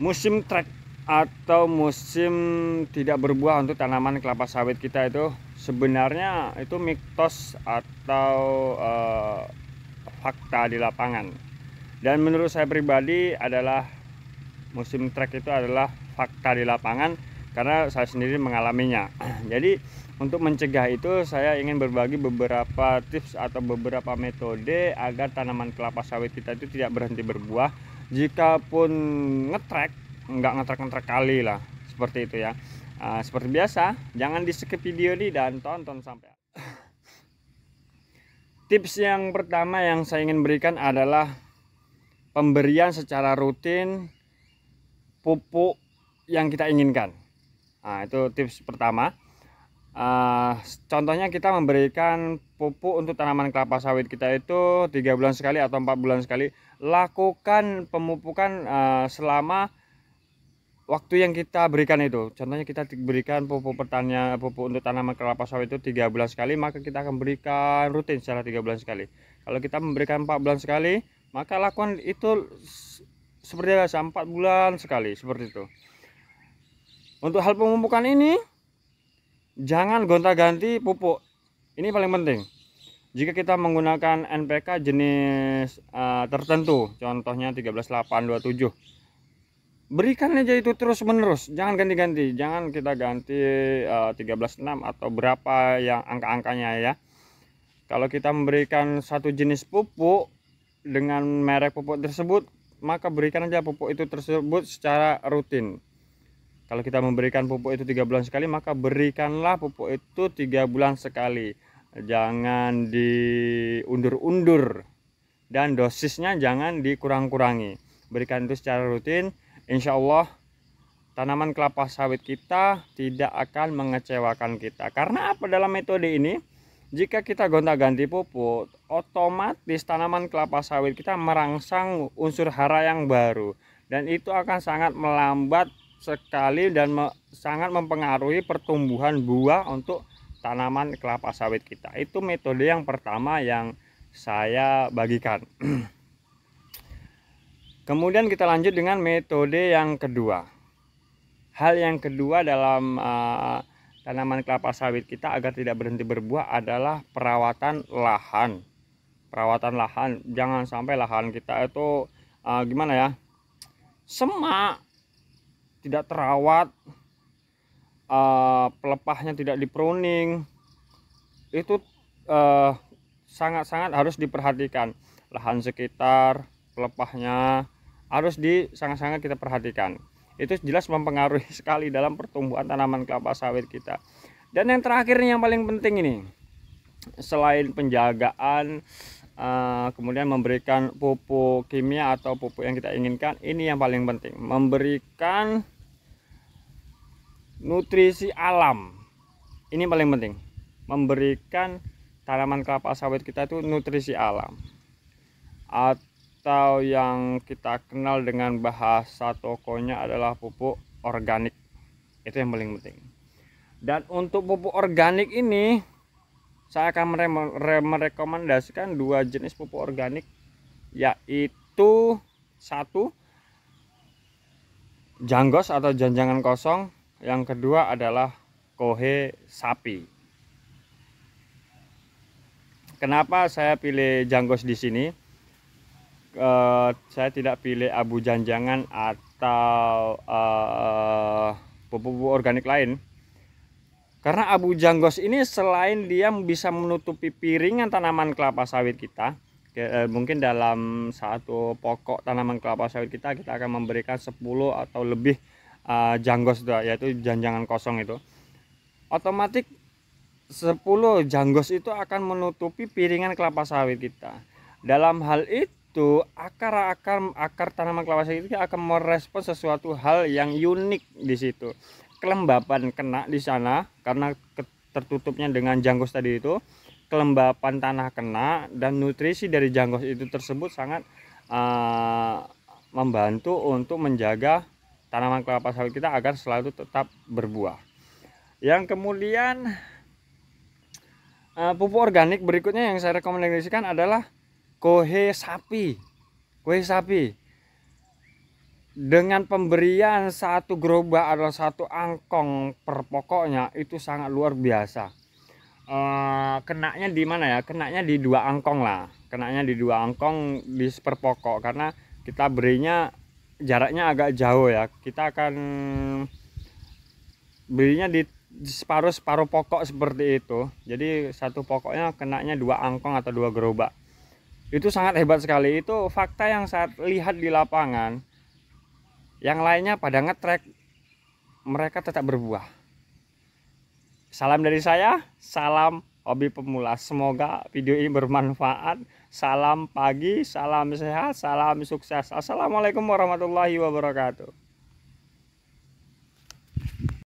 musim trek atau musim tidak berbuah untuk tanaman kelapa sawit kita itu sebenarnya itu mitos atau uh, fakta di lapangan dan menurut saya pribadi adalah musim trek itu adalah fakta di lapangan karena saya sendiri mengalaminya jadi untuk mencegah itu saya ingin berbagi beberapa tips atau beberapa metode agar tanaman kelapa sawit kita itu tidak berhenti berbuah jika pun ngetrek nggak ngetrek-ngetrek kali lah seperti itu ya uh, seperti biasa jangan di skip video ini dan tonton sampai tips yang pertama yang saya ingin berikan adalah pemberian secara rutin pupuk yang kita inginkan nah itu tips pertama Uh, contohnya kita memberikan pupuk untuk tanaman kelapa sawit kita itu tiga bulan sekali atau empat bulan sekali lakukan pemupukan uh, selama waktu yang kita berikan itu contohnya kita berikan pupuk pertanian ah, pupuk untuk tanaman kelapa sawit itu tiga bulan sekali maka kita akan berikan rutin secara tiga bulan sekali kalau kita memberikan empat bulan sekali maka lakukan itu seperti biasa empat bulan sekali seperti itu untuk hal pemupukan ini jangan gonta-ganti pupuk ini paling penting jika kita menggunakan NPK jenis uh, tertentu contohnya 13827 berikan aja itu terus menerus jangan ganti-ganti jangan kita ganti uh, eh, 136 atau berapa yang angka-angkanya ya kalau kita memberikan satu jenis pupuk dengan merek pupuk tersebut maka berikan aja pupuk itu tersebut secara rutin kalau kita memberikan pupuk itu tiga bulan sekali, maka berikanlah pupuk itu tiga bulan sekali. Jangan diundur-undur dan dosisnya jangan dikurang-kurangi. Berikan itu secara rutin, insya Allah tanaman kelapa sawit kita tidak akan mengecewakan kita. Karena apa dalam metode ini? Jika kita gonta-ganti pupuk, otomatis tanaman kelapa sawit kita merangsang unsur hara yang baru dan itu akan sangat melambat sekali dan me sangat mempengaruhi pertumbuhan buah untuk tanaman kelapa sawit kita. Itu metode yang pertama yang saya bagikan. Kemudian kita lanjut dengan metode yang kedua. Hal yang kedua dalam uh, tanaman kelapa sawit kita agar tidak berhenti berbuah adalah perawatan lahan. Perawatan lahan, jangan sampai lahan kita itu uh, gimana ya? Semak tidak terawat eh, pelepahnya tidak di itu eh, sangat-sangat harus diperhatikan lahan sekitar pelepahnya harus di sangat-sangat kita perhatikan itu jelas mempengaruhi sekali dalam pertumbuhan tanaman kelapa sawit kita dan yang terakhir yang paling penting ini selain penjagaan Eh, kemudian memberikan pupuk kimia atau pupuk yang kita inginkan ini yang paling penting memberikan nutrisi alam ini paling penting memberikan tanaman kelapa sawit kita itu nutrisi alam atau yang kita kenal dengan bahasa tokonya adalah pupuk organik itu yang paling penting dan untuk pupuk organik ini saya akan merekomendasikan dua jenis pupuk organik yaitu satu janggos atau janjangan kosong yang kedua adalah kohe sapi kenapa saya pilih janggos di sini uh, saya tidak pilih abu janjangan atau eh, pupuk-pupuk organik lain karena abu janggos ini selain dia bisa menutupi piringan tanaman kelapa sawit kita, eh, mungkin dalam satu pokok tanaman kelapa sawit kita kita akan memberikan 10 atau lebih uh, eh, janggos itu yaitu janjangan kosong itu. Otomatik 10 janggos itu akan menutupi piringan kelapa sawit kita. Dalam hal itu akar-akar akar tanaman kelapa sawit kita akan merespon sesuatu hal yang unik di situ kelembapan kena di sana karena tertutupnya dengan janggos tadi itu kelembapan tanah kena dan nutrisi dari janggos itu tersebut sangat uh, membantu untuk menjaga tanaman kelapa sawit kita agar selalu tetap berbuah yang kemudian uh, pupuk organik berikutnya yang saya rekomendasikan adalah kohe sapi kohe sapi dengan pemberian satu gerobak adalah satu angkong per pokoknya itu sangat luar biasa e, kenaknya di mana ya kenaknya di dua angkong lah kenaknya di dua angkong di per pokok karena kita berinya jaraknya agak jauh ya kita akan belinya di separuh separuh pokok seperti itu jadi satu pokoknya kenaknya dua angkong atau dua gerobak itu sangat hebat sekali itu fakta yang saya lihat di lapangan yang lainnya pada ngetrek mereka tetap berbuah salam dari saya salam hobi pemula semoga video ini bermanfaat salam pagi salam sehat salam sukses assalamualaikum warahmatullahi wabarakatuh